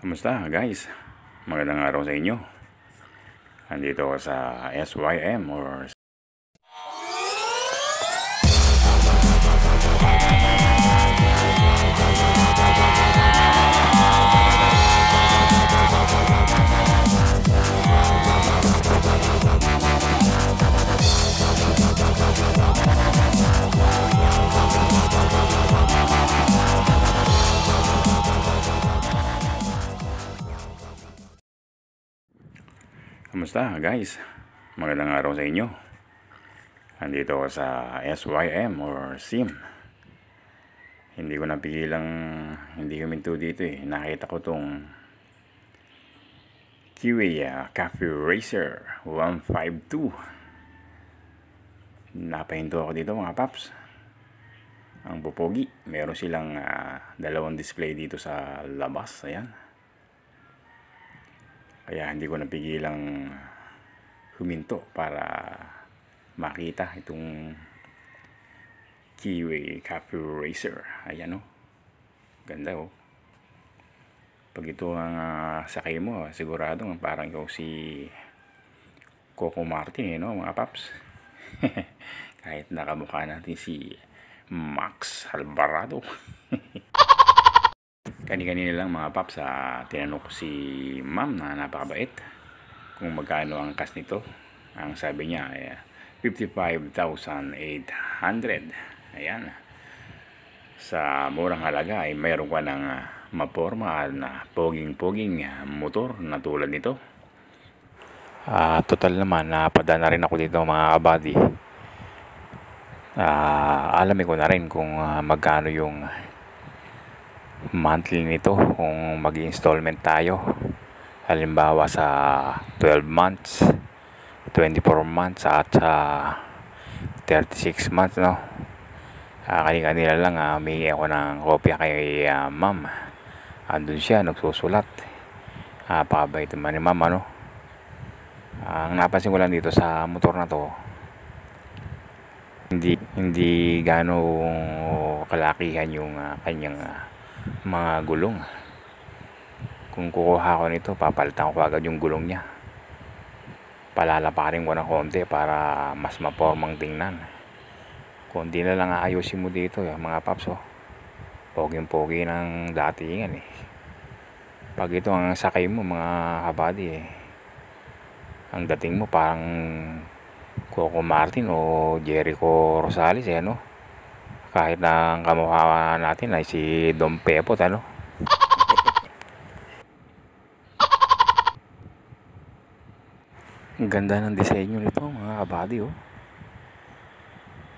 Kamusta guys? Magandang araw sa inyo. Andito ako sa SYM or Kamusta guys? Magandang araw sa inyo. Andito ako sa SYM or SIM. Hindi ko napigilang hindi huminto dito eh. Nakita ko tong QA ah, Cafe Racer 152. Napahinto ako dito mga paps. Ang pupogi. Meron silang uh, dalawang display dito sa labas. Ayan. Kaya hindi ko napigilang huminto para makita itong Kiwi Cafe Racer. Ayan o. Oh. Ganda o. Oh. Pag ito ang uh, sakay mo, ah, sigurado parang ikaw si Coco Martin, eh, no, mga paps. Kahit nakamukha natin si Max Alvarado. Kani-kanina lang mga paps, sa ah, tinanong ko si ma'am na napakabait kung magkano ang kas nito. Ang sabi niya eh, ay 55,800. Ayan. Sa murang halaga ay mayroon ka ng ah, maporma na poging-poging ah, motor na tulad nito. Uh, total naman, napadala na rin ako dito mga kabady. Uh, alam ko na rin kung magkano yung monthly nito kung mag installment tayo halimbawa sa 12 months 24 months at sa 36 months no uh, kanina lang uh, ah, may ako ng kopya kay uh, ma'am andun siya nagsusulat uh, pakabait naman ni ma'am ano uh, ang napansin ko lang dito sa motor na to hindi hindi gano kalakihan yung uh, kanyang uh, mga gulong kung kukuha ko nito papalitan ko agad yung gulong niya palalaparin ko ng konti para mas mapormang tingnan kundi na lang aayusin mo dito yung eh, mga paps oh. poging pogi ng datingan eh pag ito ang sakay mo mga kabady eh ang dating mo parang Coco Martin o Jericho Rosales eh no kahit ang kamukha natin ay si Dom Pepot ang ganda ng disenyo nito mga kabady oh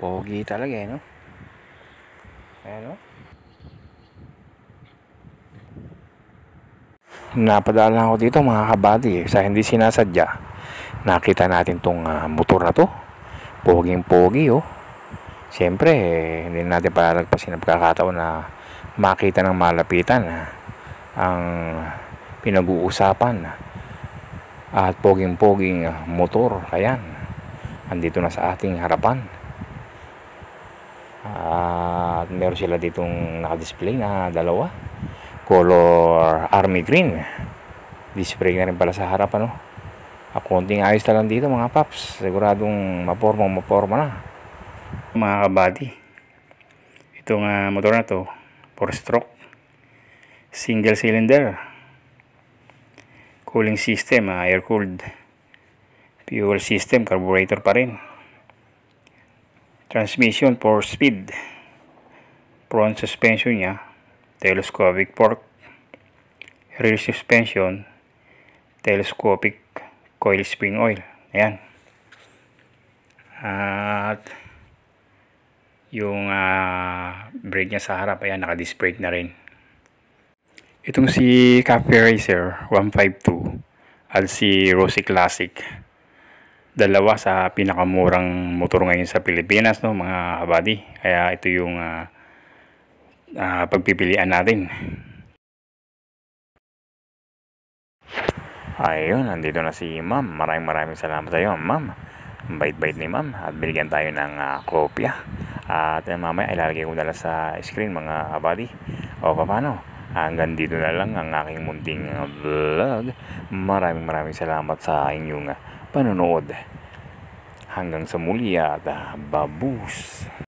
pogi talaga eh no ayan oh napadala ako dito mga kabady eh. sa hindi sinasadya nakita natin tong uh, motor na to poging pogi oh Siyempre, eh, hindi natin palalagpasin ang pagkakataon na makita ng malapitan ah, ang pinag-uusapan ah, at poging-poging ah, motor. Ayan, andito na sa ating harapan. Ah, at meron sila ditong naka-display na dalawa. Color army green. Display na rin pala sa harapan. No? Ah, konting ayos na lang dito mga paps. Siguradong maporma maporma na mga kabady itong uh, motor na to 4 stroke single cylinder cooling system uh, air cooled fuel system carburetor pa rin transmission 4 speed front suspension niya telescopic fork rear suspension telescopic coil spring oil ayan at uh, yung uh, ah, brake niya sa harap ayan naka-disc na rin itong si Cafe Racer 152 LC Rossi Classic dalawa sa pinakamurang motor ngayon sa Pilipinas no mga kabady kaya ito yung uh, uh, pagpipilian natin Ayun, nandito na si ma'am. Maraming maraming salamat sa iyo, ma'am. Bait-bait ni ma'am at binigyan tayo ng uh, kopya at eh, mamaya ilalagay ko na sa screen mga buddy o paano hanggang dito na lang ang aking munting ah, vlog maraming maraming salamat sa inyong ah, panonood hanggang sa muli at ah, babus